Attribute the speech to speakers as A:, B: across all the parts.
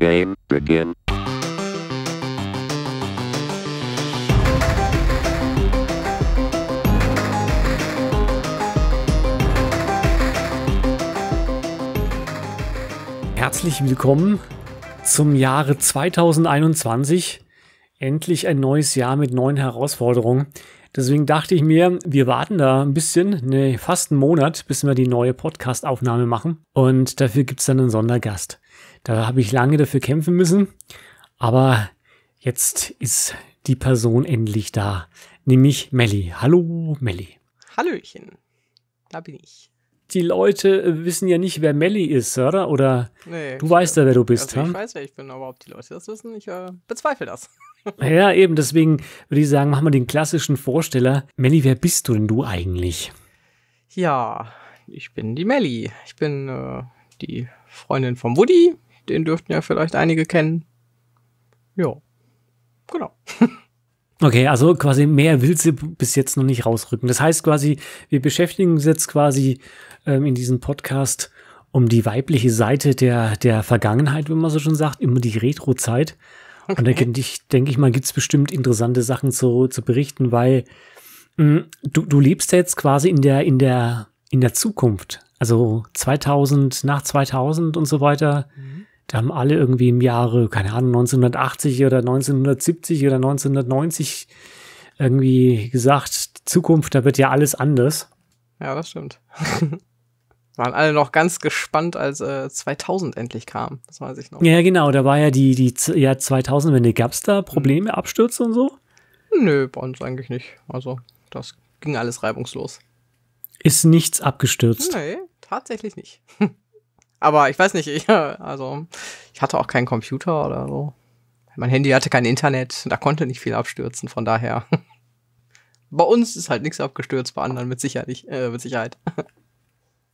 A: Game begin. Herzlich willkommen zum Jahre 2021. Endlich ein neues Jahr mit neuen Herausforderungen. Deswegen dachte ich mir, wir warten da ein bisschen, ne, fast einen Monat, bis wir die neue Podcast-Aufnahme machen. Und dafür gibt es dann einen Sondergast. Da habe ich lange dafür kämpfen müssen. Aber jetzt ist die Person endlich da, nämlich Melli. Hallo, Melli.
B: Hallöchen, da bin ich.
A: Die Leute wissen ja nicht, wer Melli ist, oder? Oder nee, du weißt ja, wer du also bist. Also ich
B: ha? weiß, wer ich bin, aber ob die Leute das wissen, ich äh, bezweifle das
A: ja, eben, deswegen würde ich sagen, machen wir den klassischen Vorsteller. Melli, wer bist du denn du eigentlich?
B: Ja, ich bin die Melli. Ich bin äh, die Freundin vom Woody. Den dürften ja vielleicht einige kennen. Ja, genau.
A: Okay, also quasi mehr will sie bis jetzt noch nicht rausrücken. Das heißt quasi, wir beschäftigen uns jetzt quasi ähm, in diesem Podcast um die weibliche Seite der, der Vergangenheit, wenn man so schon sagt, immer die Retro-Zeit. Okay. Und da denke ich, denke ich mal, gibt's bestimmt interessante Sachen zu, zu berichten, weil mh, hm, du, du lebst ja jetzt quasi in der, in der, in der Zukunft. Also 2000, nach 2000 und so weiter. Mhm. Da haben alle irgendwie im Jahre, keine Ahnung, 1980 oder 1970 oder 1990 irgendwie gesagt, Zukunft, da wird ja alles anders.
B: Ja, das stimmt. Waren alle noch ganz gespannt, als äh, 2000 endlich kam. Das weiß ich noch. Ja, genau.
A: Da war ja die, die ja, 2000-Wende. Gab es da mhm. Probleme, Abstürze und so?
B: Nö, bei uns eigentlich nicht. Also, das ging alles reibungslos.
A: Ist nichts abgestürzt?
B: Nee, tatsächlich nicht. Aber ich weiß nicht, ich, also, ich hatte auch keinen Computer oder so. Mein Handy hatte kein Internet, da konnte nicht viel abstürzen, von daher. Bei uns ist halt nichts abgestürzt, bei anderen mit, sicherlich, äh, mit Sicherheit.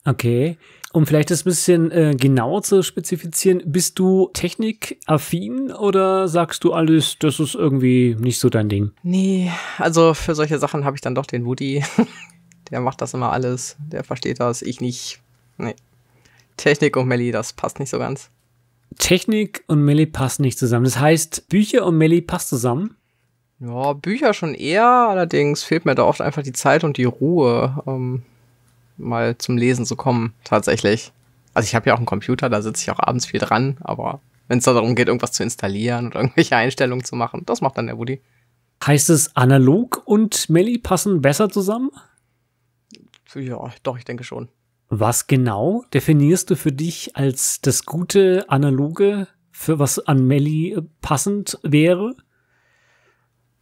A: Okay. Um vielleicht das ein bisschen äh, genauer zu spezifizieren, bist du technikaffin oder sagst du alles, das ist irgendwie nicht so dein Ding?
B: Nee, also für solche Sachen habe ich dann doch den Woody. der macht das immer alles, der versteht das, ich nicht. Nee. Technik und Melli, das passt nicht so ganz. Technik und Melli passt nicht zusammen. Das heißt, Bücher und Melli passt zusammen? Ja, Bücher schon eher, allerdings fehlt mir da oft einfach die Zeit und die Ruhe. Ähm, mal zum Lesen zu kommen, tatsächlich. Also ich habe ja auch einen Computer, da sitze ich auch abends viel dran, aber wenn es darum geht, irgendwas zu installieren oder irgendwelche Einstellungen zu machen, das macht dann der Woody. Heißt es, analog und Melli passen besser zusammen? Ja, doch, ich denke schon.
A: Was genau definierst du für dich als das gute Analoge, für
B: was an Melli passend wäre?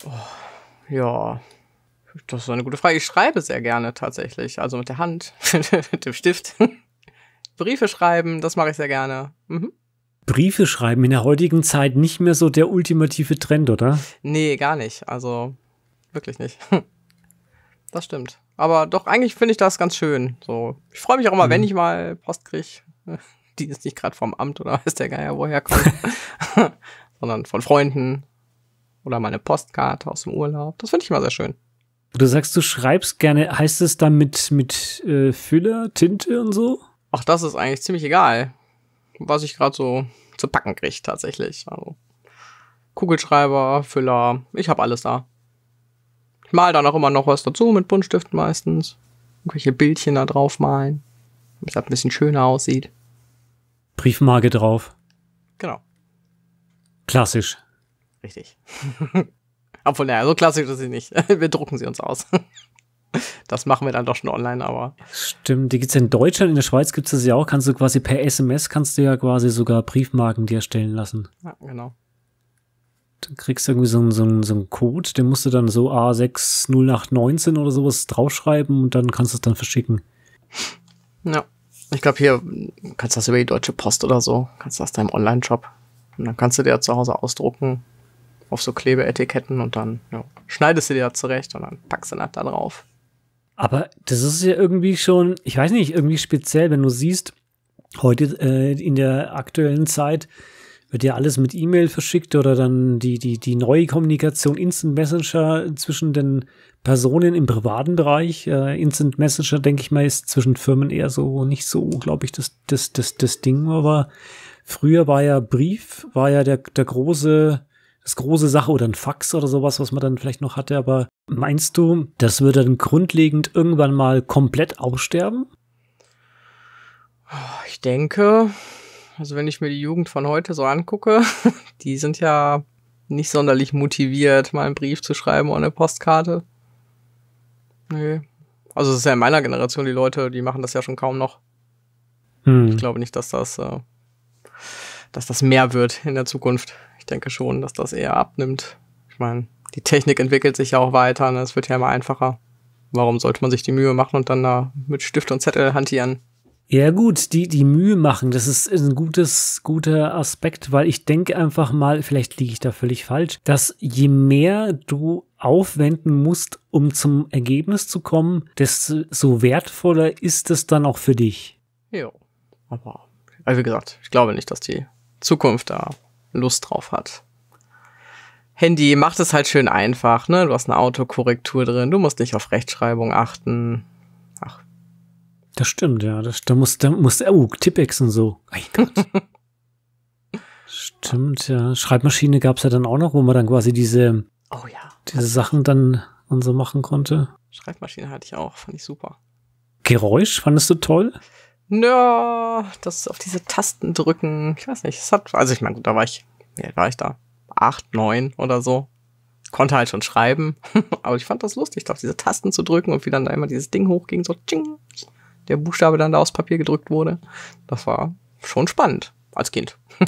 B: Oh, ja, das ist eine gute Frage. Ich schreibe sehr gerne tatsächlich. Also mit der Hand, mit dem Stift. Briefe schreiben, das mache ich sehr gerne. Mhm.
A: Briefe schreiben in der heutigen Zeit nicht mehr so der ultimative Trend, oder?
B: Nee, gar nicht. Also wirklich nicht. Das stimmt. Aber doch, eigentlich finde ich das ganz schön. So, ich freue mich auch immer, mhm. wenn ich mal Post kriege. Die ist nicht gerade vom Amt oder weiß der Geier, woher kommt. Sondern von Freunden oder meine Postkarte aus dem Urlaub. Das finde ich immer sehr schön.
A: Du sagst, du schreibst gerne. Heißt es dann mit, mit äh, Füller,
B: Tinte und so? Ach, das ist eigentlich ziemlich egal, was ich gerade so zu packen kriege tatsächlich. Also Kugelschreiber, Füller, ich habe alles da. Ich mal dann auch immer noch was dazu mit Buntstiften meistens. Irgendwelche Bildchen da drauf malen, damit das ein bisschen schöner aussieht. Briefmarke drauf. Genau. Klassisch. Richtig. Obwohl, naja, so klassisch ist sie nicht. Wir drucken sie uns aus. Das machen wir dann doch schon online, aber.
A: Stimmt, die gibt's ja in Deutschland, in der Schweiz gibt's das ja auch. Kannst du quasi per SMS, kannst du ja quasi sogar Briefmarken dir erstellen lassen. Ja, genau. Dann kriegst du irgendwie so einen, so, einen, so ein Code, den musst du dann so A60819 oder sowas draufschreiben und dann kannst du es dann verschicken.
B: Ja. Ich glaube, hier kannst du das über die Deutsche Post oder so, kannst du das deinem Online-Shop. Und dann kannst du dir zu Hause ausdrucken auf so Klebeetiketten und dann ja, schneidest du dir das zurecht und dann packst du das da drauf. Aber das ist ja irgendwie schon, ich weiß nicht,
A: irgendwie speziell, wenn du siehst, heute äh, in der aktuellen Zeit wird ja alles mit E-Mail verschickt oder dann die, die, die neue Kommunikation, Instant Messenger zwischen den Personen im privaten Bereich. Äh, Instant Messenger, denke ich mal, ist zwischen Firmen eher so nicht so, glaube ich, das, das, das, das Ding. Aber früher war ja Brief, war ja der, der große das große Sache oder ein Fax oder sowas, was man dann vielleicht noch hatte. Aber meinst du, das würde dann grundlegend irgendwann mal komplett aussterben?
B: Ah, ich denke, also wenn ich mir die Jugend von heute so angucke, die sind ja nicht sonderlich motiviert, mal einen Brief zu schreiben oder eine Postkarte. Nee. Also es ist ja in meiner Generation, die Leute, die machen das ja schon kaum noch. Hm. Ich glaube nicht, dass das, äh, dass das mehr wird in der Zukunft. Ich denke schon, dass das eher abnimmt. Ich meine, die Technik entwickelt sich ja auch weiter, ne? es wird ja immer einfacher. Warum sollte man sich die Mühe machen und dann da mit Stift und Zettel hantieren? Ja
A: gut, die, die Mühe machen, das ist ein gutes, guter Aspekt, weil ich denke einfach mal, vielleicht liege ich da völlig falsch, dass je mehr du aufwenden musst, um zum Ergebnis zu kommen, desto wertvoller ist es dann auch für dich.
B: Ja, aber also wie gesagt, ich glaube nicht, dass die Zukunft da Lust drauf hat. Handy macht es halt schön einfach, ne? Du hast eine Autokorrektur drin, du musst nicht auf Rechtschreibung achten. Ach. Das stimmt,
A: ja. Das, da muss, da muss, oh, Tippex und so. Ei Gott. stimmt, ja. Schreibmaschine gab es ja dann auch noch, wo man dann quasi diese, oh, ja. diese Sachen dann und so machen konnte.
B: Schreibmaschine hatte ich auch, fand ich super.
A: Geräusch fandest du toll?
B: Ja, das auf diese Tasten drücken. Ich weiß nicht, es hat, also ich meine, da war ich, ja, war ich da? Acht, neun oder so. Konnte halt schon schreiben, aber ich fand das lustig, auf diese Tasten zu drücken und wie dann da immer dieses Ding hochging, so tsching, der Buchstabe dann da aufs Papier gedrückt wurde. Das war schon spannend als Kind.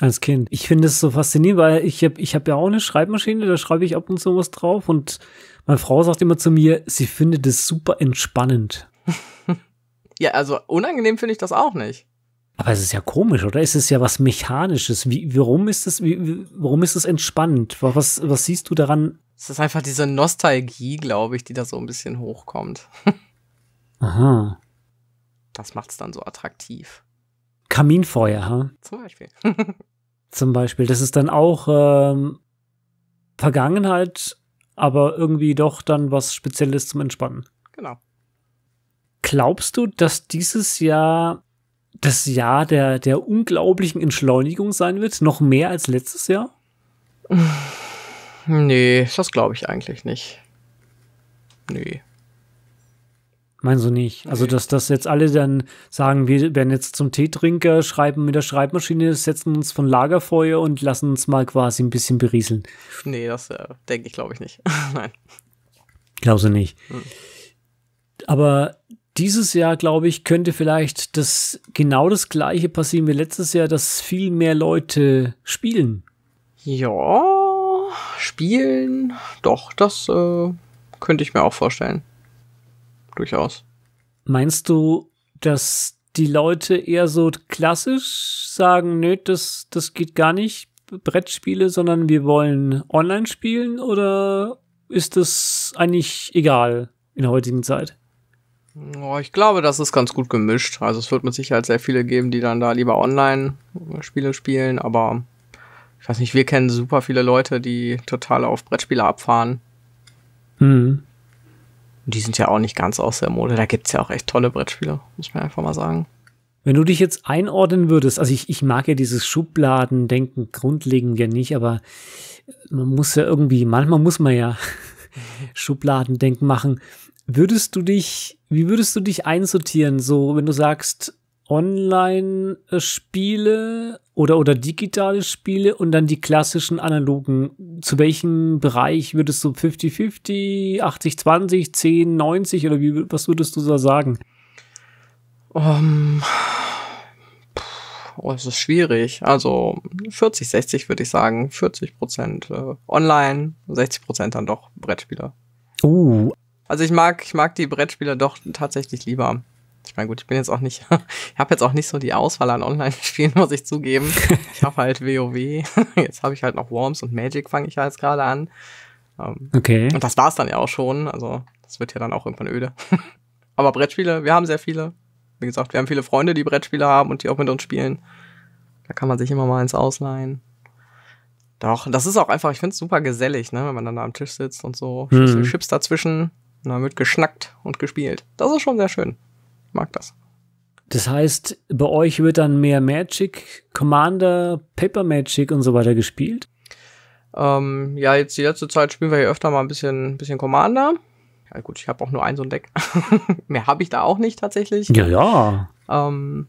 A: Als Kind. Ich finde es so faszinierend, weil ich habe ich hab ja auch eine Schreibmaschine, da schreibe ich ab und zu was drauf und meine Frau sagt immer zu mir, sie findet es super entspannend.
B: Ja, also unangenehm finde ich das auch nicht.
A: Aber es ist ja komisch, oder? Es ist ja was Mechanisches. Wie, warum ist es, wie, warum ist es entspannend? Was, was siehst du daran?
B: Es ist einfach diese Nostalgie, glaube ich, die da so ein bisschen hochkommt.
A: Aha.
B: Das macht es dann so attraktiv.
A: Kaminfeuer, ha?
B: Zum Beispiel.
A: Zum Beispiel. Das ist dann auch ähm, Vergangenheit, aber irgendwie doch dann was Spezielles zum Entspannen. Genau. Glaubst du, dass dieses Jahr das Jahr der, der unglaublichen Entschleunigung sein wird? Noch mehr als letztes Jahr?
B: Nee, das glaube ich eigentlich nicht.
A: Nee. Meinst du nicht? Also, dass das jetzt alle dann sagen, wir werden jetzt zum Teetrinker, schreiben mit der Schreibmaschine, setzen uns von Lagerfeuer und lassen uns mal quasi ein bisschen berieseln.
B: Nee, das äh, denke ich, glaube ich, nicht. Nein. Glaubst du nicht? Hm. Aber dieses Jahr, glaube ich,
A: könnte vielleicht das genau das gleiche passieren wie letztes Jahr, dass viel mehr Leute
B: spielen. Ja, spielen, doch, das äh, könnte ich mir auch vorstellen. Durchaus. Meinst du,
A: dass die Leute eher so klassisch sagen, nö, das, das geht gar nicht, Brettspiele, sondern wir wollen online spielen oder ist das eigentlich egal in der heutigen Zeit?
B: Oh, ich glaube, das ist ganz gut gemischt. Also es wird mit Sicherheit sehr viele geben, die dann da lieber Online-Spiele äh, spielen, aber ich weiß nicht, wir kennen super viele Leute, die total auf Brettspiele abfahren. Mhm. Die sind ja auch nicht ganz aus der Mode. Da gibt es ja auch echt tolle Brettspiele, muss
A: man einfach mal sagen. Wenn du dich jetzt einordnen würdest, also ich, ich mag ja dieses Schubladendenken grundlegend ja nicht, aber äh, man muss ja irgendwie, manchmal muss man ja Schubladendenken machen. Würdest du dich, wie würdest du dich einsortieren, so wenn du sagst Online-Spiele oder, oder digitale Spiele und dann die klassischen analogen? Zu welchem Bereich würdest du 50-50, 80-20, 10, 90 oder wie, was würdest du da sagen?
B: Um, ähm, oh, es ist schwierig. Also 40, 60 würde ich sagen. 40 Prozent äh, online, 60 Prozent dann doch Brettspieler. Oh, uh, also ich mag, ich mag die Brettspiele doch tatsächlich lieber. Ich meine, gut, ich bin jetzt auch nicht, ich habe jetzt auch nicht so die Auswahl an Online-Spielen, muss ich zugeben. Ich habe halt WoW, jetzt habe ich halt noch Worms und Magic fange ich ja jetzt halt gerade an. Ähm, okay. Und das war's dann ja auch schon. Also das wird ja dann auch irgendwann öde. Aber Brettspiele, wir haben sehr viele. Wie gesagt, wir haben viele Freunde, die Brettspiele haben und die auch mit uns spielen. Da kann man sich immer mal ins ausleihen. Doch, das ist auch einfach, ich finde es super gesellig, ne? wenn man dann da am Tisch sitzt und so, hm. Chips dazwischen. Und dann wird geschnackt und gespielt. Das ist schon sehr schön. Ich mag das.
A: Das heißt, bei euch wird dann mehr Magic, Commander, Paper Magic und so weiter gespielt?
B: Ähm, ja, jetzt die letzte Zeit spielen wir hier öfter mal ein bisschen, bisschen Commander. Ja gut, ich habe auch nur ein so ein Deck. mehr habe ich da auch nicht tatsächlich. Ja, ja. Ähm,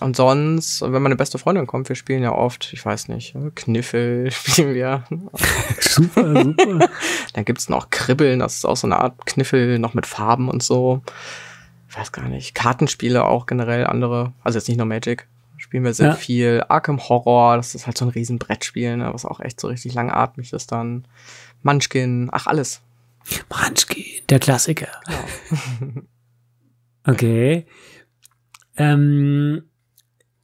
B: und sonst, wenn meine beste Freundin kommt, wir spielen ja oft, ich weiß nicht, ne, Kniffel spielen wir. super, super. Dann gibt es noch Kribbeln, das ist auch so eine Art Kniffel, noch mit Farben und so. Ich weiß gar nicht. Kartenspiele auch generell andere. Also jetzt nicht nur Magic. Spielen wir sehr ja. viel. Arkham Horror, das ist halt so ein Riesenbrettspiel, ne, was auch echt so richtig langatmig ist dann. Munchkin, ach alles. Munchkin, der Klassiker. Ja.
A: okay. Ähm,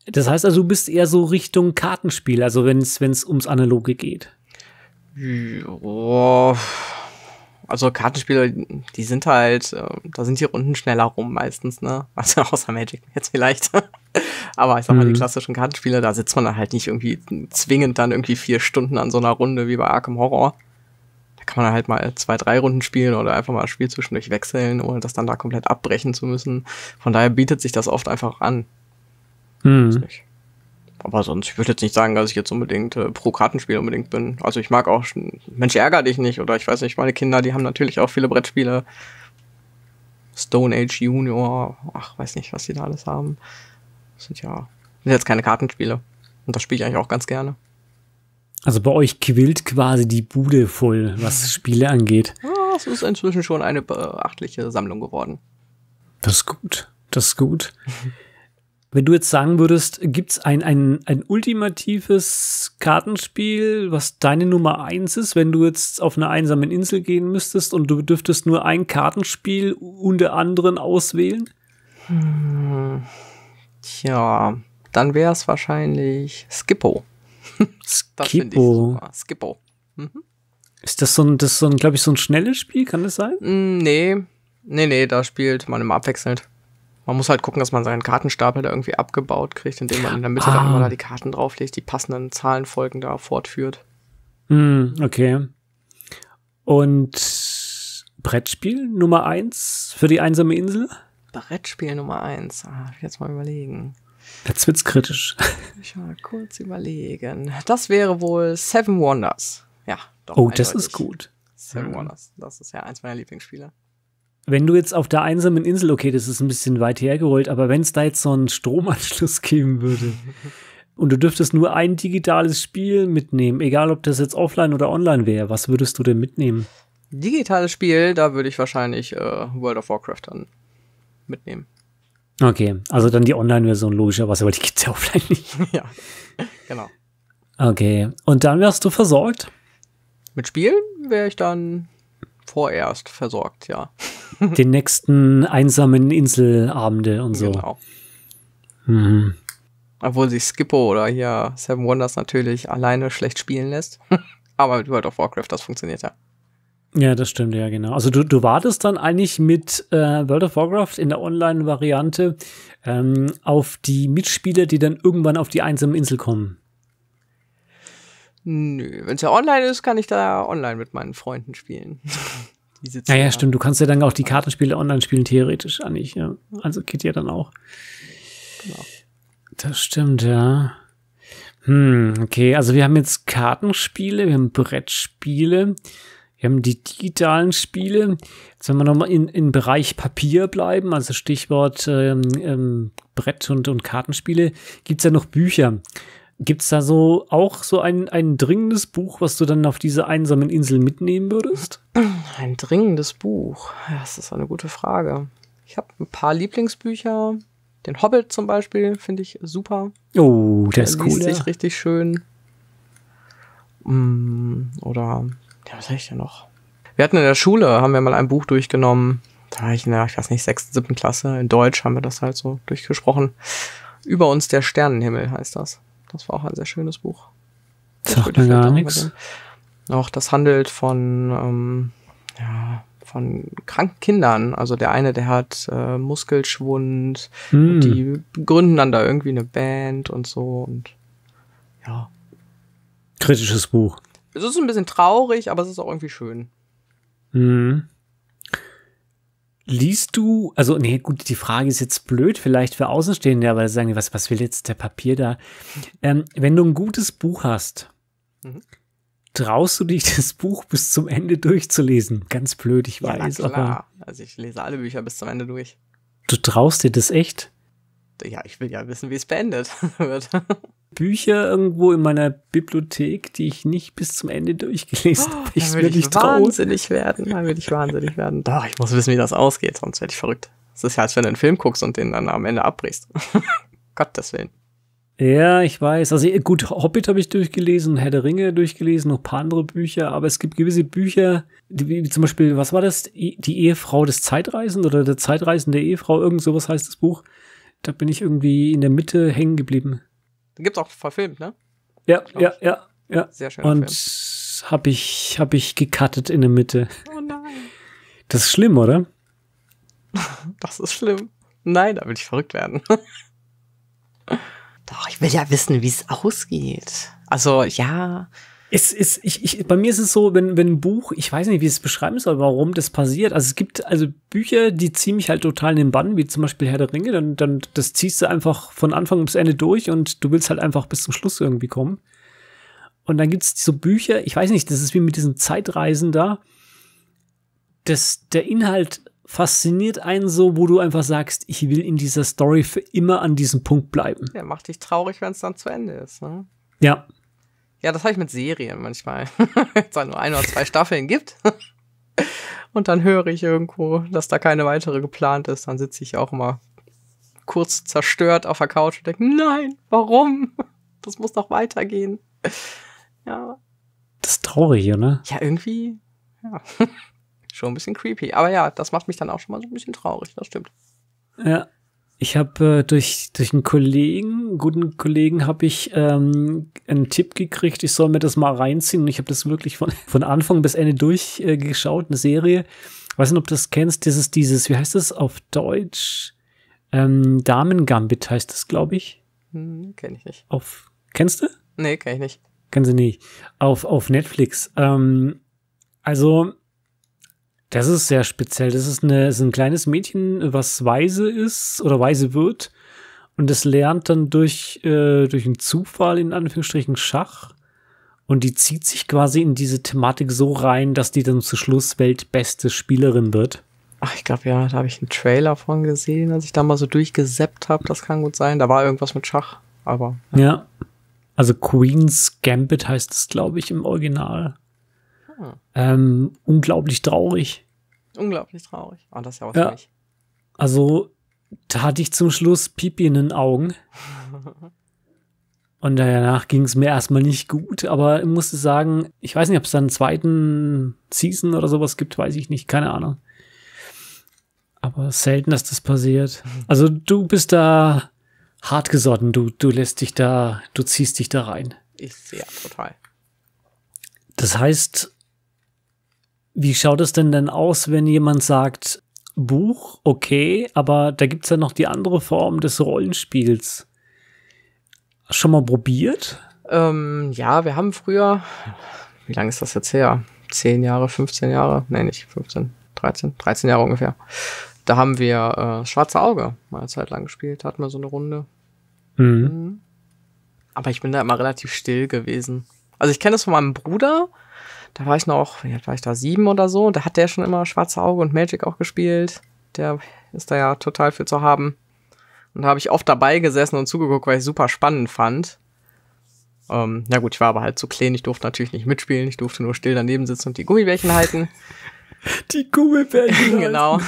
A: das heißt also, du bist eher so Richtung Kartenspiel, also
B: wenn es ums Analoge geht. Ja, also Kartenspiele, die sind halt, äh, da sind die Runden schneller rum meistens, ne? Also außer Magic jetzt vielleicht. Aber ich sag mal, mhm. die klassischen Kartenspiele, da sitzt man dann halt nicht irgendwie zwingend dann irgendwie vier Stunden an so einer Runde wie bei Arkham Horror. Da kann man halt mal zwei, drei Runden spielen oder einfach mal ein Spiel zwischendurch wechseln, ohne das dann da komplett abbrechen zu müssen. Von daher bietet sich das oft einfach an. Hm. Aber sonst, ich würde jetzt nicht sagen, dass ich jetzt unbedingt äh, pro Kartenspiel unbedingt bin. Also ich mag auch, Mensch, ärger dich nicht. Oder ich weiß nicht, meine Kinder, die haben natürlich auch viele Brettspiele. Stone Age Junior, ach, weiß nicht, was die da alles haben. Das sind ja, sind jetzt keine Kartenspiele. Und das spiele ich eigentlich auch ganz gerne.
A: Also bei euch quillt quasi die Bude voll, was Spiele angeht.
B: Ja, es ist inzwischen schon eine beachtliche Sammlung geworden.
A: Das ist gut. Das ist gut. Wenn du jetzt sagen würdest, gibt's ein, ein, ein ultimatives Kartenspiel, was deine Nummer eins ist, wenn du jetzt auf einer einsamen Insel gehen müsstest und du dürftest nur ein Kartenspiel unter anderen auswählen?
B: Hm. Tja, dann wäre es wahrscheinlich Skippo. Skippo. Skippo. Mhm. Ist das so ein,
A: so ein, glaube ich, so ein schnelles
B: Spiel, kann das sein? Hm, nee. Nee, nee, da spielt man immer abwechselnd. Man muss halt gucken, dass man seinen Kartenstapel da irgendwie abgebaut kriegt, indem man in der Mitte ah. dann immer ah. da die Karten drauflegt, die passenden Zahlenfolgen da fortführt.
A: Hm, okay. Und Brettspiel Nummer eins für die einsame Insel? Brettspiel Nummer eins.
B: Ah, jetzt mal überlegen.
A: Jetzt wird's kritisch.
B: Ich mal kurz überlegen. Das wäre wohl Seven Wonders. Ja, doch. Oh, eindeutig. das ist gut. Seven mhm. Wonders. Das ist ja eins meiner Lieblingsspiele.
A: Wenn du jetzt auf der einsamen Insel, okay, das ist ein bisschen weit hergeholt, aber wenn es da jetzt so einen Stromanschluss geben würde und du dürftest nur ein digitales Spiel mitnehmen, egal ob das jetzt offline oder online wäre, was würdest du denn mitnehmen?
B: Digitales Spiel, da würde ich wahrscheinlich äh, World of Warcraft dann mitnehmen.
A: Okay, also dann die Online-Version logischerweise, weil die gibt es ja offline nicht. ja, genau. Okay, und dann wärst du versorgt?
B: Mit Spielen wäre ich dann vorerst versorgt, ja.
A: Den nächsten einsamen Inselabende und so. Genau. Mhm.
B: Obwohl sich Skippo oder hier Seven Wonders natürlich alleine schlecht spielen lässt. Aber mit World of Warcraft, das funktioniert ja.
A: Ja, das stimmt, ja, genau. Also du, du wartest dann eigentlich mit äh, World of Warcraft in der Online-Variante ähm, auf die Mitspieler, die dann irgendwann auf die einsame Insel kommen.
B: Nö, wenn es ja online ist, kann ich da online mit meinen Freunden spielen. Naja, ja,
A: stimmt. Du kannst ja dann auch die Kartenspiele online spielen, theoretisch eigentlich. Ja. Also geht ja dann auch. Genau. Das stimmt, ja. Hm, okay, also wir haben jetzt Kartenspiele, wir haben Brettspiele, wir haben die digitalen Spiele. Jetzt wenn wir nochmal in, in Bereich Papier bleiben, also Stichwort ähm, ähm, Brett und, und Kartenspiele, es ja noch Bücher. Gibt es da so auch so ein, ein dringendes Buch, was du dann auf diese einsamen Insel mitnehmen würdest? Ein
B: dringendes Buch. Das ist eine gute Frage. Ich habe ein paar Lieblingsbücher. Den Hobbit zum Beispiel finde ich super. Oh, der, der ist liest cool. Sich ja. richtig schön. Mm, oder ja, was habe ich denn noch? Wir hatten in der Schule, haben wir mal ein Buch durchgenommen. Da war ich in der, ich weiß nicht, sechsten, siebten Klasse. In Deutsch haben wir das halt so durchgesprochen. Über uns der Sternenhimmel heißt das. Das war auch ein sehr schönes Buch. Sagt mir gar nichts. Auch das handelt von, ähm, ja, von kranken Kindern. Also der eine, der hat äh, Muskelschwund, mm. die gründen dann da irgendwie eine Band und so und ja.
A: Kritisches Buch.
B: Es ist ein bisschen traurig, aber es ist auch irgendwie schön.
A: Mhm. Liest du, also nee, gut, die Frage ist jetzt blöd, vielleicht für Außenstehende, aber sagen was, was will jetzt der Papier da? Ähm, wenn du ein gutes Buch hast, mhm. traust du dich, das Buch bis zum Ende durchzulesen? Ganz blöd, ich weiß, ja, aber.
B: Also ich lese alle Bücher bis zum Ende durch.
A: Du traust dir das echt?
B: Ja, ich will ja wissen, wie es beendet wird. Bücher irgendwo in meiner Bibliothek, die ich nicht bis zum Ende durchgelesen habe. Oh, ich will ich nicht wahnsinnig werden. Dann will ich wahnsinnig werden. Doch, ich muss wissen, wie das ausgeht, sonst werde ich verrückt. Es ist ja, als wenn du einen Film guckst und den dann am Ende abbrichst. Gottes Willen.
A: Ja, ich weiß. Also eh, gut, Hobbit habe ich durchgelesen, Herr der Ringe durchgelesen, noch ein paar andere Bücher, aber es gibt gewisse Bücher, die, wie zum Beispiel, was war das? Die Ehefrau des Zeitreisenden oder der Zeitreisende Ehefrau, irgend sowas heißt das Buch. Da bin ich irgendwie in der Mitte hängen geblieben.
B: Den gibt's auch verfilmt, ne? Ja, ja, ja, ja. Sehr schön. Und
A: habe ich, hab ich gecuttet in der Mitte. Oh nein. Das ist schlimm, oder?
B: Das ist schlimm. Nein, da will ich verrückt werden. Doch, ich will ja wissen, wie es ausgeht. Also
A: ja, es ist, ich, ich, bei mir ist es so, wenn, wenn ein Buch, ich weiß nicht, wie ich es beschreiben soll, warum das passiert. Also es gibt also Bücher, die ziehen mich halt total in den Bann, wie zum Beispiel Herr der Ringe, dann, dann das ziehst du einfach von Anfang bis Ende durch und du willst halt einfach bis zum Schluss irgendwie kommen. Und dann gibt es so Bücher, ich weiß nicht, das ist wie mit diesen Zeitreisen da. dass der Inhalt fasziniert einen so, wo du einfach sagst, ich will in dieser Story für immer an diesem Punkt bleiben.
B: Ja, macht dich traurig, wenn es dann zu Ende ist, ne? Ja, ja, das habe ich mit Serien manchmal. Wenn es nur ein oder zwei Staffeln gibt. Und dann höre ich irgendwo, dass da keine weitere geplant ist. Dann sitze ich auch immer kurz zerstört auf der Couch und denke, nein, warum? Das muss doch weitergehen. Ja. Das ist traurig, oder? Ja, irgendwie. Ja. schon ein bisschen creepy. Aber ja, das macht mich dann auch schon mal so ein bisschen traurig, das stimmt.
A: Ja, ich habe äh, durch, durch einen Kollegen, einen guten Kollegen, habe ich ähm, einen Tipp gekriegt, ich soll mir das mal reinziehen. Und ich habe das wirklich von, von Anfang bis Ende durchgeschaut, äh, eine Serie. Ich weiß nicht, ob du das kennst, das ist dieses, wie heißt das auf Deutsch? Ähm, Damen Gambit heißt das, glaube ich. Hm, kenn ich nicht. Auf, kennst du?
B: Nee, kenn ich nicht.
A: Kennst du nicht. Auf, auf Netflix. Ähm, also, das ist sehr speziell. Das ist, eine, ist ein kleines Mädchen, was weise ist oder weise wird. Und das lernt dann durch, äh, durch einen Zufall in Anführungsstrichen Schach. Und die zieht sich quasi in diese Thematik so rein, dass die dann zu Schluss weltbeste Spielerin wird.
B: Ach, ich glaube ja, da habe ich einen Trailer von gesehen, als ich da mal so durchgeseppt habe. Das kann gut sein. Da war irgendwas mit Schach, aber.
A: Ja. ja. Also Queen's Gambit heißt es, glaube ich, im Original. Ah. Ähm, unglaublich traurig.
B: Unglaublich traurig. Oh, das ist ja auch ja.
A: Also, da hatte ich zum Schluss Pipi in den Augen. Und danach ging es mir erstmal nicht gut, aber ich musste sagen, ich weiß nicht, ob es dann einen zweiten Season oder sowas gibt, weiß ich nicht, keine Ahnung. Aber selten, dass das passiert. Also du bist da hart gesotten, du, du lässt dich da, du ziehst dich da rein.
B: Ich sehe ja, total.
A: Das heißt, wie schaut es denn denn aus, wenn jemand sagt, Buch, okay, aber da gibt es ja noch die andere Form
B: des Rollenspiels. Schon mal probiert? Ähm, ja, wir haben früher, wie lange ist das jetzt her? 10 Jahre, 15 Jahre? Nee, nicht 15, 13, 13 Jahre ungefähr. Da haben wir äh, Schwarze Auge mal eine Zeit lang gespielt, hatten wir so eine Runde. Mhm. mhm. Aber ich bin da immer relativ still gewesen. Also ich kenne das von meinem Bruder, da war ich noch, ja, war ich da sieben oder so. Da hat der schon immer Schwarze Auge und Magic auch gespielt. Der ist da ja total für zu haben. Und da habe ich oft dabei gesessen und zugeguckt, weil ich super spannend fand. Ähm, na gut, ich war aber halt zu klein, ich durfte natürlich nicht mitspielen, ich durfte nur still daneben sitzen und die Gummibärchen halten. Die Gummibärchen. genau.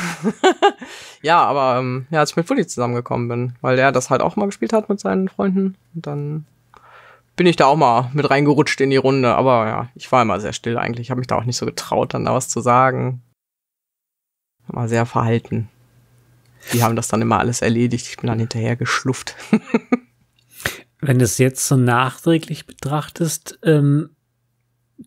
B: ja, aber ähm, ja, als ich mit Fully zusammengekommen bin, weil der das halt auch mal gespielt hat mit seinen Freunden und dann bin ich da auch mal mit reingerutscht in die Runde. Aber ja, ich war immer sehr still eigentlich. Ich habe mich da auch nicht so getraut, dann da was zu sagen. War sehr verhalten. Die haben das dann immer alles erledigt. Ich bin dann hinterher geschlufft. Wenn du es jetzt so nachträglich betrachtest,
A: ähm,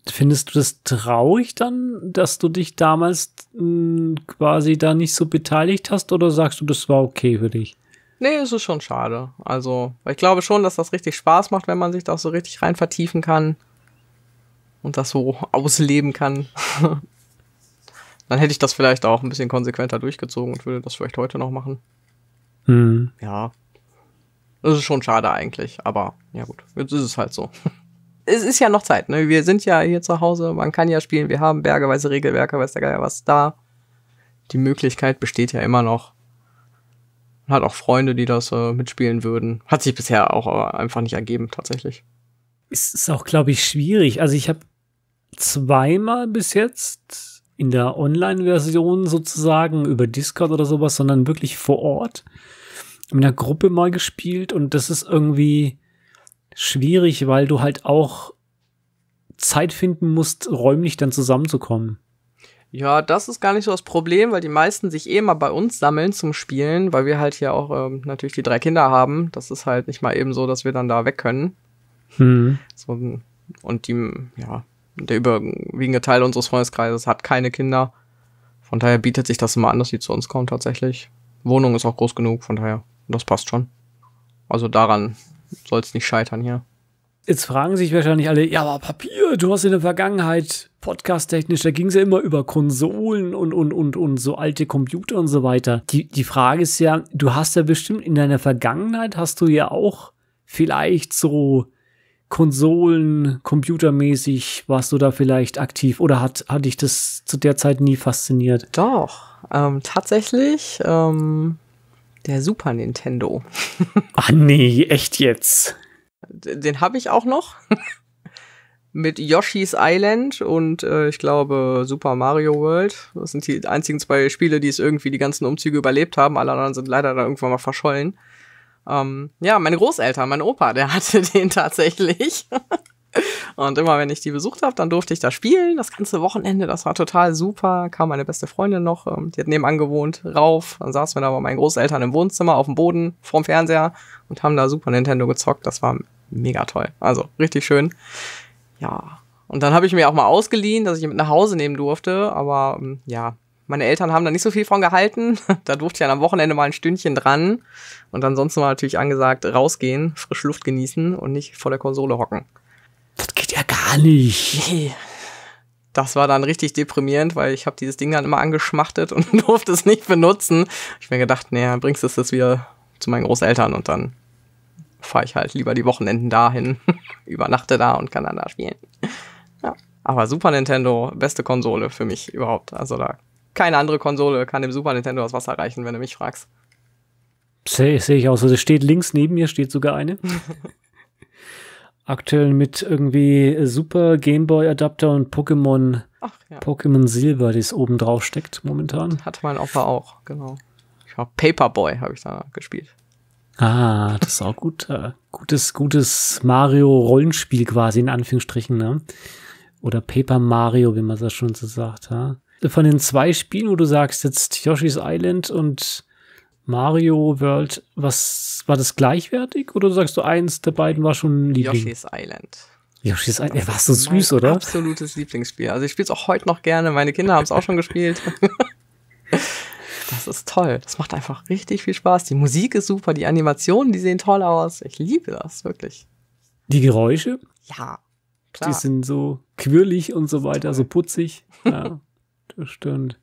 A: findest du das traurig dann, dass du dich damals mh, hm, quasi da nicht so beteiligt hast? Oder sagst du, das war okay für dich?
B: Nee, es ist schon schade. Also, ich glaube schon, dass das richtig Spaß macht, wenn man sich da so richtig rein vertiefen kann und das so ausleben kann. Dann hätte ich das vielleicht auch ein bisschen konsequenter durchgezogen und würde das vielleicht heute noch machen. Hm. Ja. Das ist schon schade eigentlich, aber ja gut, jetzt ist es halt so. Es ist ja noch Zeit, ne? Wir sind ja hier zu Hause, man kann ja spielen, wir haben bergeweise Regelwerke, weiß der Geier was da. Die Möglichkeit besteht ja immer noch. Und halt auch Freunde, die das äh, mitspielen würden. Hat sich bisher auch äh, einfach nicht ergeben, tatsächlich.
A: Es ist auch, glaube ich, schwierig. Also ich habe zweimal bis jetzt in der Online-Version sozusagen über Discord oder sowas, sondern wirklich vor Ort in einer Gruppe mal gespielt und das ist irgendwie schwierig, weil du halt auch Zeit finden musst, räumlich dann zusammenzukommen.
B: Ja, das ist gar nicht so das Problem, weil die meisten sich eh mal bei uns sammeln zum Spielen, weil wir halt hier auch ähm, natürlich die drei Kinder haben. Das ist halt nicht mal eben so, dass wir dann da weg können. Hm. So, und die, ja, der überwiegende Teil unseres Freundeskreises hat keine Kinder. Von daher bietet sich das immer an, dass die zu uns kommen tatsächlich. Wohnung ist auch groß genug, von daher, das passt schon. Also daran soll es nicht scheitern hier. Jetzt fragen sich wahrscheinlich alle,
A: ja, aber Papier, du hast in der Vergangenheit podcast-technisch, da ging es ja immer über Konsolen und, und, und, und so alte Computer und so weiter. Die, die Frage ist ja, du hast ja bestimmt in deiner Vergangenheit, hast du ja auch vielleicht so Konsolen, computermäßig, warst du da vielleicht aktiv oder hat, hat dich das zu der Zeit nie fasziniert?
B: Doch, ähm, tatsächlich ähm, der Super Nintendo.
A: Ach nee, echt jetzt?
B: den habe ich auch noch. Mit Yoshi's Island und äh, ich glaube Super Mario World. Das sind die einzigen zwei Spiele, die es irgendwie die ganzen Umzüge überlebt haben. Alle anderen sind leider da irgendwann mal verschollen. Ähm, ja, meine Großeltern, mein Opa, der hatte den tatsächlich. Und immer wenn ich die besucht habe, dann durfte ich da spielen. Das ganze Wochenende, das war total super. Kam meine beste Freundin noch, ähm, die hat nebenan gewohnt, rauf. Dann saßen wir da bei meinen Großeltern im Wohnzimmer auf dem Boden vorm Fernseher und haben da Super Nintendo gezockt. Das war mega toll. Also richtig schön. Ja. Und dann habe ich mir auch mal ausgeliehen, dass ich mit nach Hause nehmen durfte. Aber ähm, ja, meine Eltern haben da nicht so viel von gehalten. Da durfte ich dann am Wochenende mal ein Stündchen dran. Und ansonsten war natürlich angesagt, rausgehen, frische Luft genießen und nicht vor der Konsole hocken. Das geht ja gar nicht. Nee. Das war dann richtig deprimierend, weil ich habe dieses Ding dann immer angeschmachtet und durfte es nicht benutzen. Ich mir gedacht, naja, bringst du es wieder zu meinen Großeltern und dann fahre ich halt lieber die Wochenenden dahin, übernachte da und kann dann da spielen. Ja. Aber Super Nintendo, beste Konsole für mich überhaupt. Also da keine andere Konsole kann dem Super Nintendo das Wasser reichen, wenn du mich fragst.
A: Sehe seh ich aus. Also steht links neben mir, steht sogar eine. Aktuell mit irgendwie Super Game Boy Adapter und Pokémon ja. Pokémon Silber, das oben drauf steckt
B: momentan. Hat mein Opfer auch, genau. Ich hab Paperboy habe ich da gespielt.
A: Ah, das ist auch gut. Äh, gutes, gutes Mario-Rollenspiel quasi, in Anführungsstrichen, ne? Oder Paper Mario, wie man das schon so sagt, ja? Von den zwei Spielen, wo du sagst, jetzt Yoshi's Island und Mario World, was
B: war das gleichwertig? Oder sagst du, eins der beiden war schon Liebling? Yoshi's Island.
A: Yoshi's Island, er war so süß, oder?
B: Absolutes Lieblingsspiel. Also ich spiele es auch heute noch gerne, meine Kinder haben es auch schon gespielt. ist toll. Das macht einfach richtig viel Spaß. Die Musik ist super, die Animationen, die sehen toll aus. Ich liebe das, wirklich.
A: Die Geräusche? Ja, klar. Die sind so quirlig und so weiter, toll. so putzig. Ja,
B: das stimmt.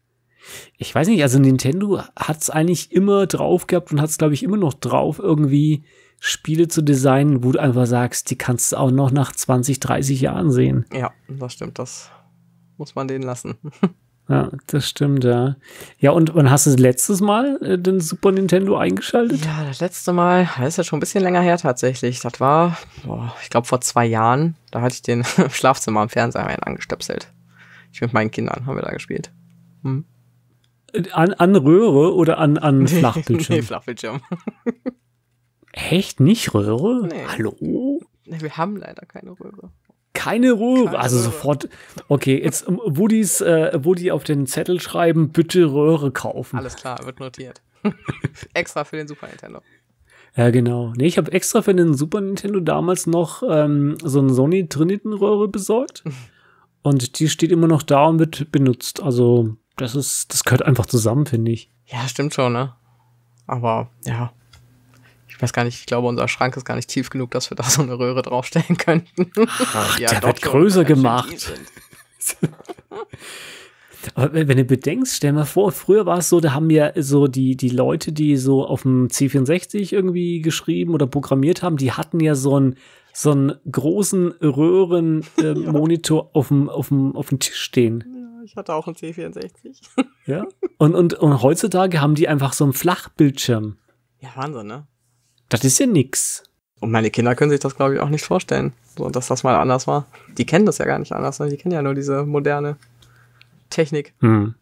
A: Ich weiß nicht, also Nintendo hat es eigentlich immer drauf gehabt und hat es, glaube ich, immer noch drauf, irgendwie Spiele zu designen, wo du einfach sagst, die kannst du auch noch nach 20, 30 Jahren sehen.
B: Ja, das stimmt, das muss man denen lassen.
A: Ja, das stimmt,
B: ja. Ja, und, und hast du letztes Mal äh, den Super Nintendo eingeschaltet? Ja, das letzte Mal, das ist ja schon ein bisschen länger her tatsächlich. Das war, boah, ich glaube, vor zwei Jahren, da hatte ich den im Schlafzimmer am Fernseher angestöpselt. Ich mit meinen Kindern haben wir da gespielt. Hm. Äh, an, an Röhre oder an, an Flachbildschirm? nee, Flachbildschirm.
A: Echt? Nicht Röhre? Nee. Hallo?
B: Nee, wir haben leider keine Röhre.
A: Keine Ruhe. Keine also Röhre. sofort. Okay, jetzt ähm, Woodies, äh, Woody auf den Zettel schreiben, bitte Röhre kaufen.
B: Alles klar, wird notiert. extra für den Super Nintendo.
A: Ja, genau. Nee, ich habe extra für den Super Nintendo damals noch ähm, so eine Sony Trinitin-Röhre besorgt. Und die steht immer noch da und wird benutzt. Also, das ist, das gehört einfach zusammen, finde ich.
B: Ja, stimmt schon, ne? Aber ja, ich weiß gar nicht, ich glaube, unser Schrank ist gar nicht tief genug, dass wir da so eine Röhre draufstellen könnten. Ach, ja, der wird größer gemacht. Aber wenn du bedenkst,
A: stell mal vor, früher war es so, da haben ja so die, die Leute, die so auf dem C64 irgendwie geschrieben oder programmiert haben, die hatten ja so einen, so einen großen Röhrenmonitor äh, ja. auf, dem, auf, dem, auf dem Tisch stehen.
B: Ja, ich hatte auch einen C64.
A: ja. Und, und, und heutzutage haben die einfach so einen Flachbildschirm.
B: Ja, Wahnsinn, ne? Das ist ja nix. Und meine Kinder können sich das, glaube ich, auch nicht vorstellen, so, dass das mal anders war. Die kennen das ja gar nicht anders, ne? die kennen ja nur diese moderne Technik.
A: Hm.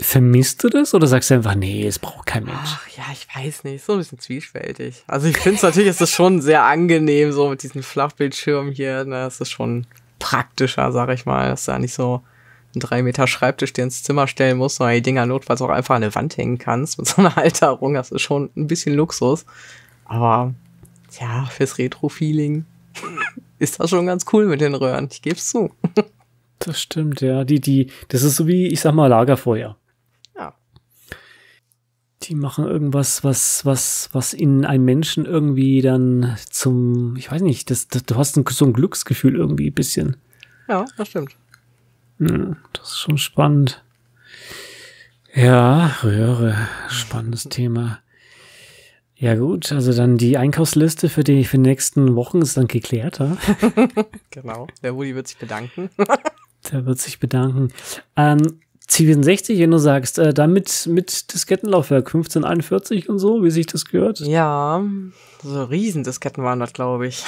A: Vermisst du das oder sagst du einfach, nee, es braucht kein Mensch? Ach
B: ja, ich weiß nicht, so ein bisschen zwiespältig. Also ich finde es natürlich, ist es schon sehr angenehm, so mit diesen Flachbildschirmen hier, ne, es ist schon praktischer, sag ich mal, dass du da nicht so einen drei Meter Schreibtisch dir ins Zimmer stellen musst, sondern die Dinger notfalls auch einfach an eine Wand hängen kannst mit so einer Alterung. das ist schon ein bisschen Luxus. Aber ja, fürs Retro-Feeling ist das schon ganz cool mit den Röhren. Ich gebe es zu. das stimmt, ja. Die, die, das ist so wie, ich sag mal, Lagerfeuer. Ja.
A: Die machen irgendwas, was, was, was in einem Menschen irgendwie dann zum, ich weiß nicht, das, das du hast ein, so ein Glücksgefühl irgendwie ein bisschen.
B: Ja, das stimmt.
A: das ist schon spannend. Ja, Röhre, spannendes Thema. Ja gut, also dann die Einkaufsliste für die, für die nächsten Wochen ist dann geklärt. Ja?
B: genau, der Woody wird sich bedanken.
A: der wird sich bedanken. Ähm, C64, wenn du sagst, äh, damit mit Diskettenlaufwerk 1541 und so, wie sich das gehört.
B: Ja, so Riesendisketten waren das, glaube ich.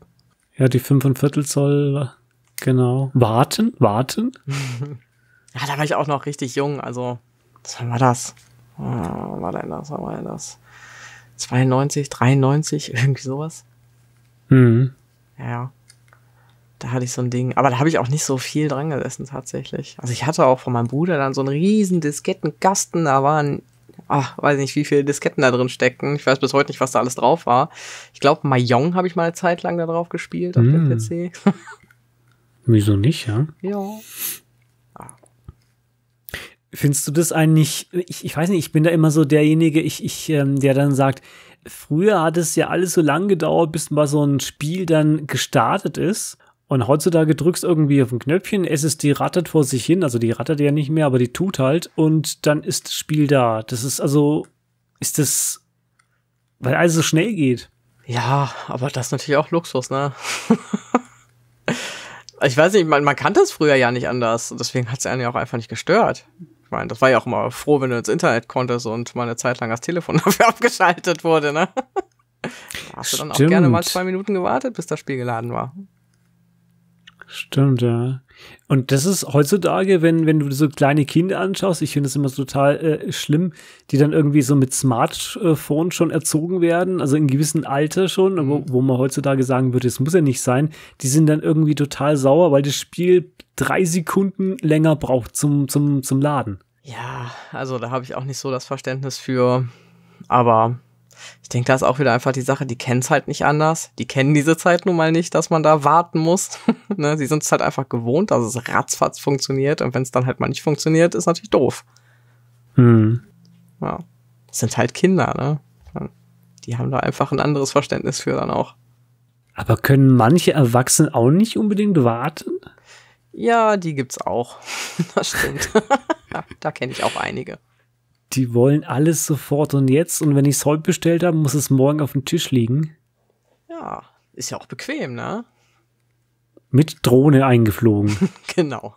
A: ja, die 5,25 Zoll,
B: genau. Warten, warten. ja, da war ich auch noch richtig jung, also, was war das? Oh, war denn das, was war denn das? 92, 93, irgendwie sowas. Mhm. Ja. Da hatte ich so ein Ding. Aber da habe ich auch nicht so viel dran gesessen, tatsächlich. Also ich hatte auch von meinem Bruder dann so einen riesen Diskettenkasten. Da waren, ach, weiß nicht, wie viele Disketten da drin stecken. Ich weiß bis heute nicht, was da alles drauf war. Ich glaube, Mayong habe ich mal eine Zeit lang da drauf gespielt auf mhm. dem PC.
A: Wieso nicht, ja? Ja. Findest du das eigentlich, ich, ich weiß nicht, ich bin da immer so derjenige, ich, ich, ähm, der dann sagt, früher hat es ja alles so lang gedauert, bis mal so ein Spiel dann gestartet ist. Und heutzutage drückst irgendwie auf ein Knöpfchen, SSD rattert vor sich hin, also die rattert ja nicht mehr, aber die tut halt und dann ist das Spiel da. Das ist also, ist das, weil alles so
B: schnell geht. Ja, aber das ist natürlich auch Luxus, ne? ich weiß nicht, man, man kannte es früher ja nicht anders. und Deswegen hat es einen ja auch einfach nicht gestört meine, das war ja auch immer froh, wenn du ins Internet konntest und mal eine Zeit lang das Telefon dafür abgeschaltet wurde, ne? Hast du dann auch gerne mal zwei Minuten gewartet, bis das Spiel geladen war.
A: Stimmt, ja. Und das ist heutzutage, wenn, wenn du so kleine Kinder anschaust, ich finde es immer total äh, schlimm, die dann irgendwie so mit Smartphone schon erzogen werden, also in gewissem Alter schon, mhm. wo, wo man heutzutage sagen würde, es muss ja nicht sein, die sind dann irgendwie total sauer, weil das Spiel drei Sekunden länger braucht zum, zum, zum Laden. Ja,
B: also da habe ich auch nicht so das Verständnis für, aber ich denke, da ist auch wieder einfach die Sache, die kennen es halt nicht anders. Die kennen diese Zeit nun mal nicht, dass man da warten muss. ne? Sie sind es halt einfach gewohnt, dass es ratzfatz funktioniert. Und wenn es dann halt mal nicht funktioniert, ist natürlich doof. Hm. Ja. Das sind halt Kinder, ne? Die haben da einfach ein anderes Verständnis für dann auch. Aber können manche Erwachsene auch nicht unbedingt warten? Ja, die gibt's auch. Das stimmt. da kenne ich auch einige.
A: Die wollen alles sofort und jetzt. Und wenn ich es heute bestellt habe, muss es morgen auf dem Tisch liegen.
B: Ja, ist ja auch bequem, ne?
A: Mit Drohne eingeflogen.
B: genau.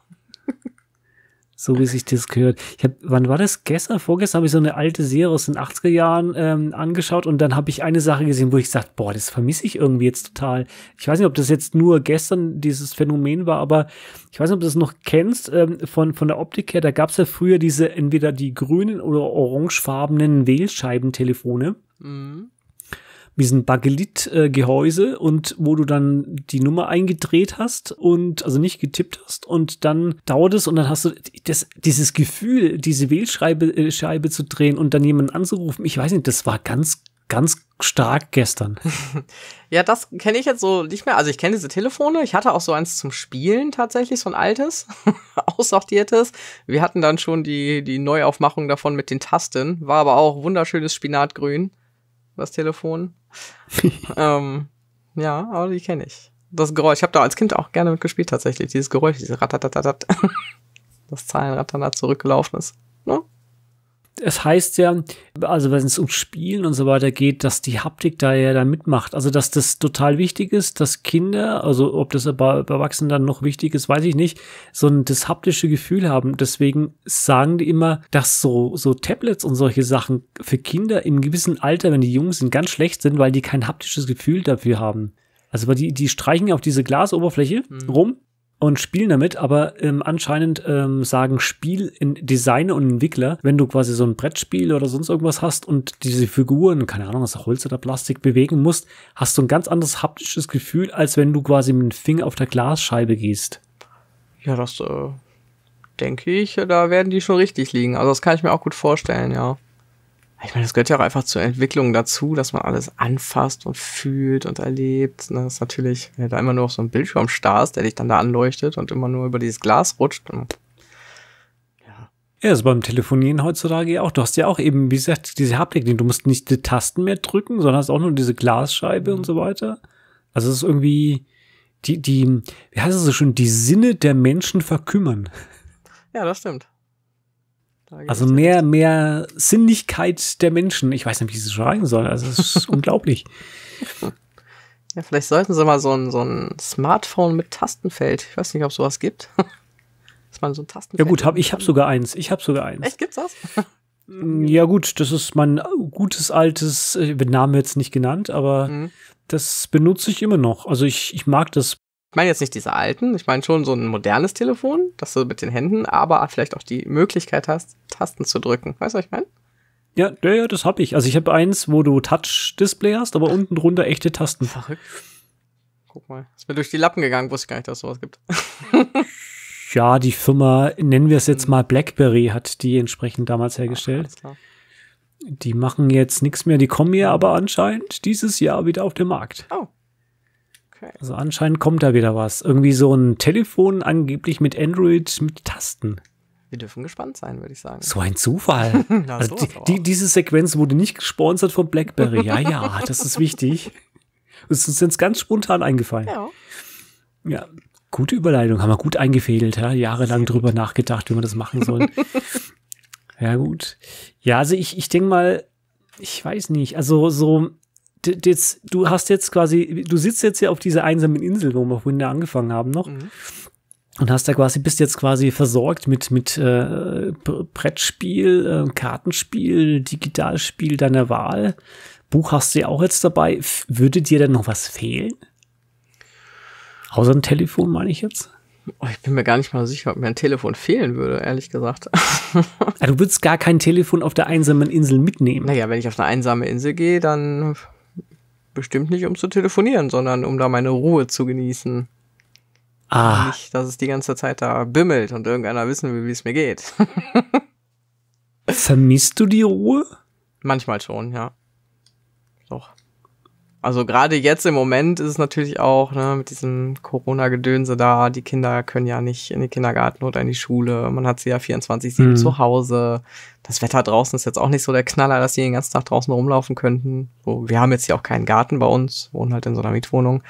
A: So wie sich das gehört. Ich hab, wann war das? Gestern, vorgestern habe ich so eine alte Serie aus den 80er Jahren ähm, angeschaut und dann habe ich eine Sache gesehen, wo ich gesagt, boah, das vermisse ich irgendwie jetzt total. Ich weiß nicht, ob das jetzt nur gestern dieses Phänomen war, aber ich weiß nicht, ob du das noch kennst ähm, von, von der Optik her. Da gab es ja früher diese entweder die grünen oder orangefarbenen Wählscheibentelefone. Mhm mit diesem Bagelit-Gehäuse und wo du dann die Nummer eingedreht hast und also nicht getippt hast und dann dauert es und dann hast du das, dieses Gefühl, diese Wählscheibe äh, Scheibe zu drehen und dann jemanden anzurufen. Ich weiß nicht, das war ganz, ganz stark gestern.
B: ja, das kenne ich jetzt so nicht mehr. Also ich kenne diese Telefone. Ich hatte auch so eins zum Spielen tatsächlich, so ein altes, aussortiertes. Wir hatten dann schon die, die Neuaufmachung davon mit den Tasten. War aber auch wunderschönes Spinatgrün das Telefon. ähm, ja, aber die kenne ich. Das Geräusch, ich habe da als Kind auch gerne mitgespielt tatsächlich, dieses Geräusch, dieses Ratatatatat, das Zahlenrad da zurückgelaufen ist. Ne? es heißt ja, also wenn es um Spielen und so weiter geht, dass die Haptik
A: da ja dann mitmacht. Also dass das total wichtig ist, dass Kinder, also ob das bei Erwachsenen dann noch wichtig ist, weiß ich nicht, sondern das haptische Gefühl haben. Deswegen sagen die immer, dass so, so Tablets und solche Sachen für Kinder im gewissen Alter, wenn die jung sind, ganz schlecht sind, weil die kein haptisches Gefühl dafür haben. Also weil die, die streichen auf diese Glasoberfläche mhm. rum und spielen damit, aber ähm, anscheinend ähm, sagen Spiel in Designer und Entwickler, wenn du quasi so ein Brettspiel oder sonst irgendwas hast und diese Figuren, keine Ahnung, aus Holz oder Plastik bewegen musst, hast du ein ganz anderes haptisches Gefühl, als wenn du quasi mit dem Finger auf der Glasscheibe gehst.
B: Ja, das äh, denke ich, da werden die schon richtig liegen. Also das kann ich mir auch gut vorstellen, ja. Ich meine, das gehört ja auch einfach zur Entwicklung dazu, dass man alles anfasst und fühlt und erlebt. Ne? Das ist natürlich, wenn du da immer nur auf so einen Bildschirm starrst, der dich dann da anleuchtet und immer nur über dieses Glas rutscht. ja. ja, also beim
A: Telefonieren heutzutage ja auch. Du hast ja auch eben, wie gesagt, diese Haptik, du musst nicht die Tasten mehr drücken, sondern hast auch nur diese Glasscheibe mhm. und so weiter. Also es ist irgendwie, die, die, wie heißt es so schön, die Sinne der Menschen verkümmern. Ja, das stimmt. Also mehr, mehr Sinnlichkeit der Menschen. Ich weiß nicht, wie ich es schreiben soll. Also es ist unglaublich.
B: Ja, vielleicht sollten sie mal so ein, so ein Smartphone mit Tastenfeld. Ich weiß nicht, ob es sowas gibt. Dass man so ein Tastenfeld. Ja gut, hab, ich habe sogar eins. Ich habe sogar eins. Echt, gibt's das?
A: Mm, ja gut, das ist mein gutes altes, ich äh, den Namen jetzt nicht
B: genannt, aber mhm. das benutze ich immer noch. Also ich, ich mag das ich meine jetzt nicht diese alten, ich meine schon so ein modernes Telefon, das du mit den Händen, aber vielleicht auch die Möglichkeit hast, Tasten zu drücken. Weißt du, was ich meine?
A: Ja, ja, das habe ich. Also ich habe eins, wo du Touch-Display hast,
B: aber unten drunter echte Tasten. Verrückt. Guck mal, ist mir durch die Lappen gegangen, wusste gar nicht, dass es sowas gibt.
A: ja, die Firma, nennen wir es jetzt hm. mal BlackBerry, hat die entsprechend damals hergestellt. Ach, die machen jetzt nichts mehr, die kommen ja hm. aber anscheinend
B: dieses Jahr wieder auf den Markt. Oh,
A: Okay. Also anscheinend kommt da wieder was. Irgendwie so ein Telefon angeblich mit Android mit Tasten.
B: Wir dürfen gespannt sein, würde ich sagen. So
A: ein Zufall. Na, also die, die, diese Sequenz wurde nicht gesponsert von BlackBerry. Ja, ja, das ist wichtig. Es ist uns ganz spontan eingefallen. Ja. ja. Gute Überleitung, haben wir gut eingefädelt, ja? jahrelang drüber nachgedacht, wie man das machen soll. ja, gut. Ja, also ich, ich denke mal, ich weiß nicht, also so jetzt, du hast jetzt quasi, du sitzt jetzt hier auf dieser einsamen Insel, wo wir vorhin angefangen haben noch. Mhm. Und hast da quasi, bist jetzt quasi versorgt mit, mit äh, Brettspiel, äh, Kartenspiel, Digitalspiel deiner Wahl. Buch hast du ja auch jetzt
B: dabei. F würde dir denn noch was fehlen?
A: Außer ein Telefon, meine ich
B: jetzt? Oh, ich bin mir gar nicht mal sicher, ob mir ein Telefon fehlen würde, ehrlich gesagt. also, du würdest gar kein Telefon auf der einsamen Insel mitnehmen. Naja, wenn ich auf eine einsame Insel gehe, dann bestimmt nicht, um zu telefonieren, sondern um da meine Ruhe zu genießen. Ah. Nicht, dass es die ganze Zeit da bimmelt und irgendeiner wissen will, wie es mir geht.
A: Vermisst du die Ruhe?
B: Manchmal schon, ja. Also gerade jetzt im Moment ist es natürlich auch ne, mit diesem Corona-Gedönse da, die Kinder können ja nicht in den Kindergarten oder in die Schule, man hat sie ja 24-7 mhm. zu Hause. Das Wetter draußen ist jetzt auch nicht so der Knaller, dass sie den ganzen Tag draußen rumlaufen könnten. So, wir haben jetzt hier auch keinen Garten bei uns, wohnen halt in so einer Mietwohnung.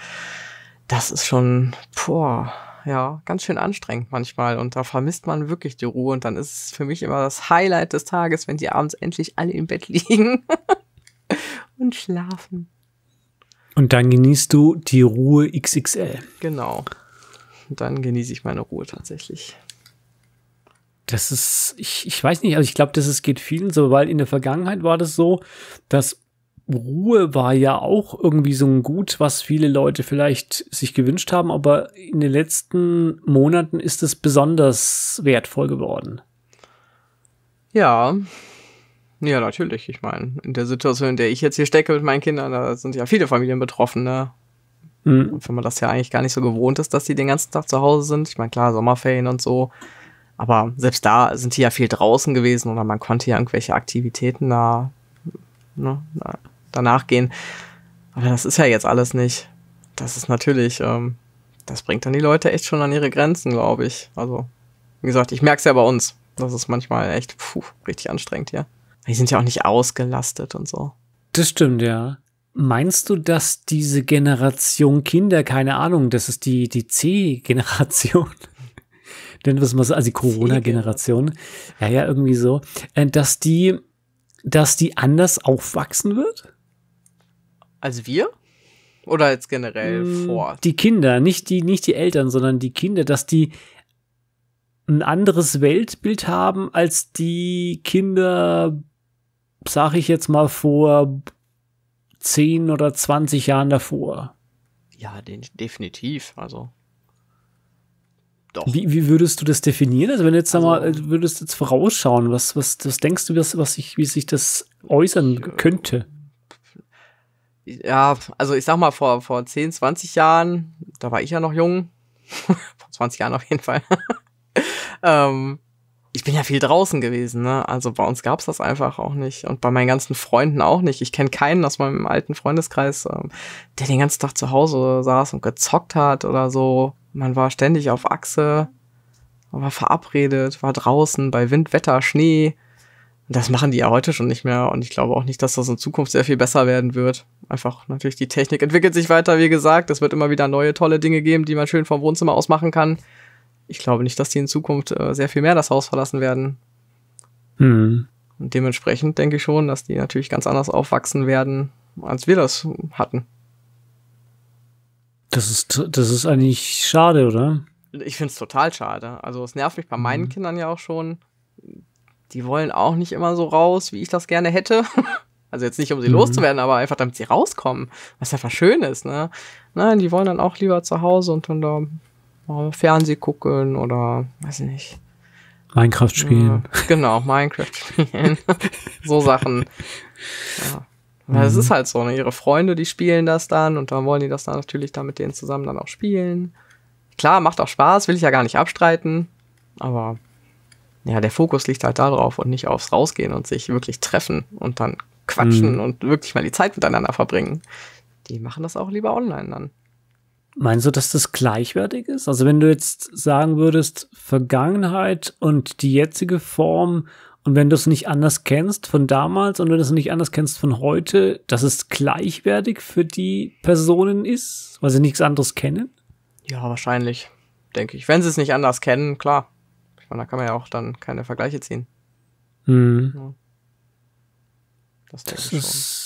B: Das ist schon, boah, ja, ganz schön anstrengend manchmal und da vermisst man wirklich die Ruhe und dann ist es für mich immer das Highlight des Tages, wenn die abends endlich alle im Bett liegen und schlafen.
A: Und dann genießt du die Ruhe XXL. Genau. Und dann genieße ich meine Ruhe tatsächlich. Das ist, ich, ich weiß nicht, also ich glaube, das geht vielen so, weil in der Vergangenheit war das so, dass Ruhe war ja auch irgendwie so ein Gut, was viele Leute vielleicht sich gewünscht haben, aber in den letzten Monaten ist es besonders wertvoll geworden.
B: Ja, ja, natürlich. Ich meine, in der Situation, in der ich jetzt hier stecke mit meinen Kindern, da sind ja viele Familien betroffen, ne? Mhm. Und wenn man das ja eigentlich gar nicht so gewohnt ist, dass die den ganzen Tag zu Hause sind. Ich meine, klar, Sommerferien und so. Aber selbst da sind die ja viel draußen gewesen oder man konnte ja irgendwelche Aktivitäten da, ne, da danach gehen. Aber das ist ja jetzt alles nicht. Das ist natürlich, ähm, das bringt dann die Leute echt schon an ihre Grenzen, glaube ich. Also, wie gesagt, ich merke es ja bei uns. Das ist manchmal echt puh, richtig anstrengend hier. Ja. Die sind ja auch nicht ausgelastet und so.
A: Das stimmt, ja. Meinst du, dass diese Generation Kinder, keine Ahnung, das ist die, die C-Generation, denn was man so, also die Corona-Generation, ja, ja, irgendwie so, äh, dass die, dass die anders aufwachsen wird?
B: Als wir? Oder jetzt generell
A: mm, vor? Die Kinder, nicht die, nicht die Eltern, sondern die Kinder, dass die ein anderes Weltbild haben als die Kinder sage ich jetzt mal, vor 10 oder 20 Jahren davor.
B: Ja, den, definitiv. Also. Doch. Wie,
A: wie würdest du das definieren? Also, wenn du jetzt also, mal, äh, würdest jetzt vorausschauen, was, was, was denkst du, was, was sich, wie sich das äußern ich, äh, könnte?
B: Ja, also ich sag mal, vor, vor 10, 20 Jahren, da war ich ja noch jung. vor 20 Jahren auf jeden Fall. ähm, ich bin ja viel draußen gewesen, ne? Also bei uns gab's das einfach auch nicht. Und bei meinen ganzen Freunden auch nicht. Ich kenne keinen aus meinem alten Freundeskreis, ähm, der den ganzen Tag zu Hause saß und gezockt hat oder so. Man war ständig auf Achse, war verabredet, war draußen bei Wind, Wetter, Schnee. Das machen die ja heute schon nicht mehr und ich glaube auch nicht, dass das in Zukunft sehr viel besser werden wird. Einfach natürlich die Technik entwickelt sich weiter, wie gesagt. Es wird immer wieder neue tolle Dinge geben, die man schön vom Wohnzimmer aus machen kann ich glaube nicht, dass die in Zukunft äh, sehr viel mehr das Haus verlassen werden. Mhm. Und dementsprechend denke ich schon, dass die natürlich ganz anders aufwachsen werden, als wir das hatten.
A: Das ist, das ist eigentlich schade, oder?
B: Ich finde es total schade. Also es nervt mich bei meinen mhm. Kindern ja auch schon. Die wollen auch nicht immer so raus, wie ich das gerne hätte. Also jetzt nicht, um sie mhm. loszuwerden, aber einfach, damit sie rauskommen. Was einfach schön ist, ne? Nein, die wollen dann auch lieber zu Hause und dann da Fernseh gucken oder weiß nicht. Minecraft spielen. Genau, Minecraft spielen. so Sachen. Ja. Mhm. Das ist halt so, ne? ihre Freunde, die spielen das dann und dann wollen die das dann natürlich dann mit denen zusammen dann auch spielen. Klar, macht auch Spaß, will ich ja gar nicht abstreiten, aber ja, der Fokus liegt halt darauf und nicht aufs Rausgehen und sich wirklich treffen und dann quatschen mhm. und wirklich mal die Zeit miteinander verbringen. Die machen das auch lieber online dann.
A: Meinst du, dass das gleichwertig ist? Also wenn du jetzt sagen würdest, Vergangenheit und die jetzige Form und wenn du es nicht anders kennst von damals und wenn du es nicht anders kennst von heute, dass es gleichwertig
B: für die Personen ist,
A: weil sie nichts anderes kennen?
B: Ja, wahrscheinlich, denke ich. Wenn sie es nicht anders kennen, klar. Ich meine, da kann man ja auch dann keine Vergleiche ziehen.
A: Hm. Ja.
B: Das, das ist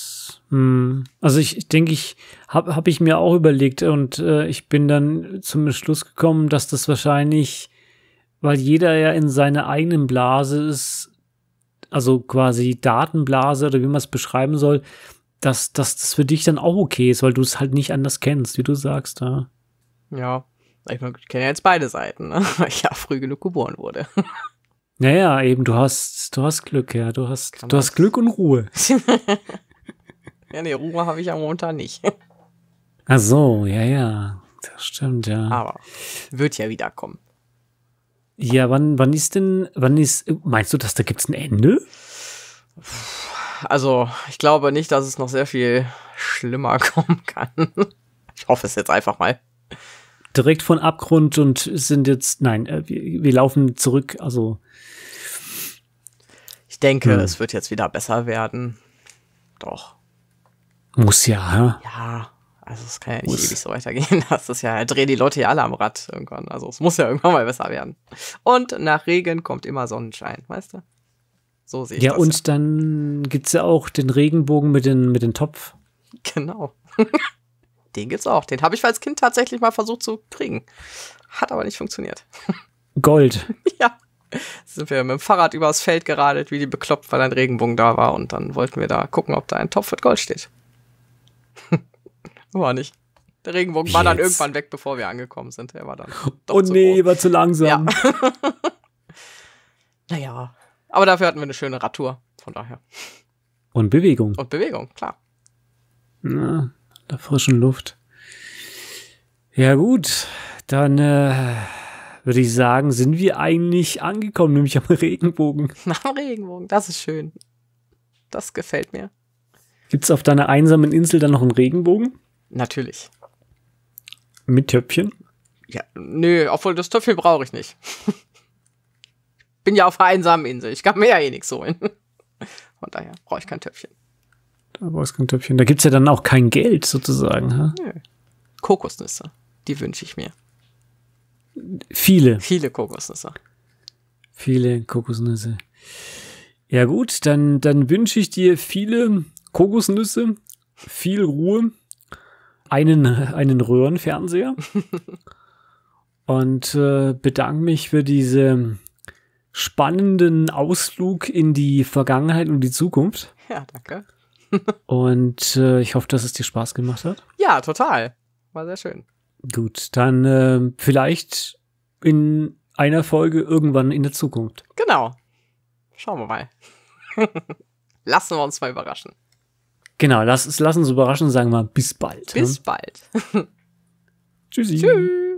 A: hm. Also ich, ich denke, ich habe hab ich mir auch überlegt und äh, ich bin dann zum Schluss gekommen, dass das wahrscheinlich, weil jeder ja in seiner eigenen Blase ist, also quasi Datenblase oder wie man es beschreiben soll, dass, dass das für dich dann auch okay ist, weil du es halt nicht anders kennst, wie du sagst. Ja,
B: ja ich, meine, ich kenne ja jetzt beide Seiten, ne? weil ich ja früh genug geboren wurde.
A: Naja, eben, du hast, du hast Glück, ja. Du hast, du hast Glück und Ruhe.
B: Ja, nee, Ruhe habe ich am Montag nicht.
A: Ach so, ja, ja. Das stimmt, ja.
B: Aber wird ja wiederkommen.
A: Ja, wann, wann ist denn, wann ist, meinst du, dass da gibt es ein Ende?
B: Also, ich glaube nicht, dass es noch sehr viel schlimmer kommen kann. Ich hoffe es jetzt einfach mal.
A: Direkt von Abgrund und sind jetzt, nein, äh, wir, wir laufen zurück, also.
B: Ich denke, hm. es wird jetzt wieder besser werden. Doch. Muss ja, hä? Ja. Also es kann ja nicht ewig so weitergehen. Das ist ja, drehen die Leute ja alle am Rad irgendwann. Also es muss ja irgendwann mal besser werden. Und nach Regen kommt immer Sonnenschein, weißt du? So sehe ich ja, das. Und ja,
A: und dann gibt es ja auch den Regenbogen mit dem mit den Topf. Genau.
B: den gibt's auch. Den habe ich als Kind tatsächlich mal versucht zu kriegen. Hat aber nicht funktioniert.
A: Gold. ja.
B: Sind wir mit dem Fahrrad übers Feld geradelt, wie die bekloppt, weil ein Regenbogen da war. Und dann wollten wir da gucken, ob da ein Topf mit Gold steht. War nicht. Der Regenbogen Jetzt. war dann irgendwann weg, bevor wir angekommen sind. Er war dann. Oh nee, war zu langsam. Ja. naja. Aber dafür hatten wir eine schöne Radtour. Von daher. Und Bewegung. Und Bewegung, klar.
A: Na, der frischen Luft. Ja, gut. Dann äh, würde ich sagen, sind wir eigentlich angekommen, nämlich am Regenbogen.
B: Am Regenbogen, das ist schön. Das gefällt mir.
A: Gibt es auf deiner einsamen Insel dann noch einen Regenbogen? Natürlich. Mit Töpfchen?
B: Ja, nö, obwohl das Töpfchen brauche ich nicht. Bin ja auf einer einsamen Insel. Ich kann mir ja eh nichts holen. Von daher brauche ich kein Töpfchen.
A: Da brauchst kein Töpfchen. Da gibt es ja dann auch kein Geld sozusagen. Ha?
B: Nö. Kokosnüsse, die wünsche ich mir. Viele. Viele Kokosnüsse.
A: Viele Kokosnüsse. Ja gut, dann, dann wünsche ich dir viele Kokosnüsse, viel Ruhe einen, einen Röhrenfernseher und äh, bedanke mich für diesen spannenden Ausflug in die Vergangenheit und die Zukunft. Ja, danke. und äh, ich hoffe, dass es dir Spaß gemacht hat.
B: Ja, total. War sehr schön.
A: Gut, dann äh, vielleicht in einer Folge irgendwann in der Zukunft.
B: Genau. Schauen wir mal. Lassen wir uns mal überraschen.
A: Genau, lass, lass uns überraschen und sagen mal
B: bis bald. Bis ne? bald. Tschüssi. Tschüss.